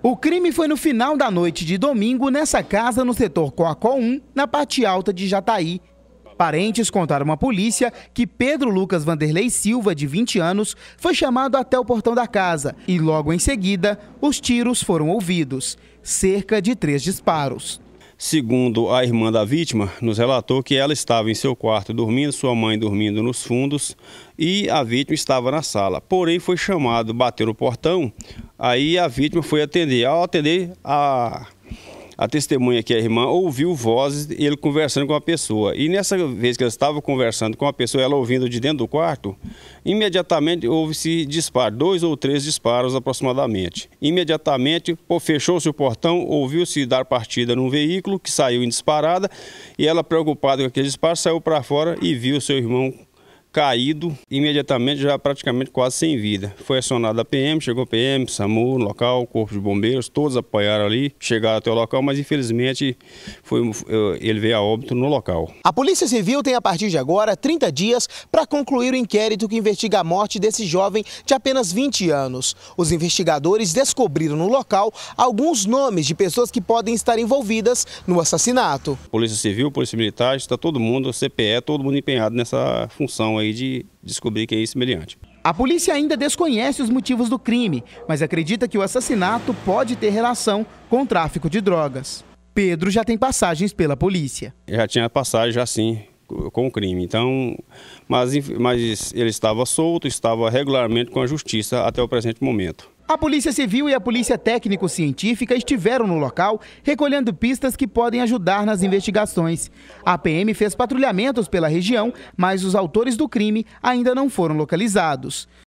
O crime foi no final da noite de domingo nessa casa no setor Coacó 1, na parte alta de Jataí. Parentes contaram à polícia que Pedro Lucas Vanderlei Silva, de 20 anos, foi chamado até o portão da casa e logo em seguida os tiros foram ouvidos, cerca de três disparos. Segundo a irmã da vítima, nos relatou que ela estava em seu quarto dormindo, sua mãe dormindo nos fundos e a vítima estava na sala. Porém, foi chamado, bateu o portão, Aí a vítima foi atender. Ao atender, a, a testemunha, que é a irmã, ouviu vozes ele conversando com a pessoa. E nessa vez que ela estava conversando com a pessoa, ela ouvindo de dentro do quarto, imediatamente houve-se disparo, dois ou três disparos aproximadamente. Imediatamente fechou-se o portão, ouviu-se dar partida num veículo que saiu em disparada e ela, preocupada com aquele disparo, saiu para fora e viu seu irmão caído, imediatamente já praticamente quase sem vida. Foi acionada a PM, chegou a PM, SAMU, local, Corpo de Bombeiros, todos apoiaram ali, chegaram até o local, mas infelizmente foi, ele veio a óbito no local. A Polícia Civil tem a partir de agora 30 dias para concluir o inquérito que investiga a morte desse jovem de apenas 20 anos. Os investigadores descobriram no local alguns nomes de pessoas que podem estar envolvidas no assassinato. Polícia Civil, Polícia Militar, está todo mundo, CPE, todo mundo empenhado nessa função aí de descobrir quem é esse meliante. A polícia ainda desconhece os motivos do crime, mas acredita que o assassinato pode ter relação com o tráfico de drogas. Pedro já tem passagens pela polícia. Já tinha passagem, já sim, com o crime. Então, mas, mas ele estava solto, estava regularmente com a justiça até o presente momento. A Polícia Civil e a Polícia Técnico-Científica estiveram no local recolhendo pistas que podem ajudar nas investigações. A PM fez patrulhamentos pela região, mas os autores do crime ainda não foram localizados.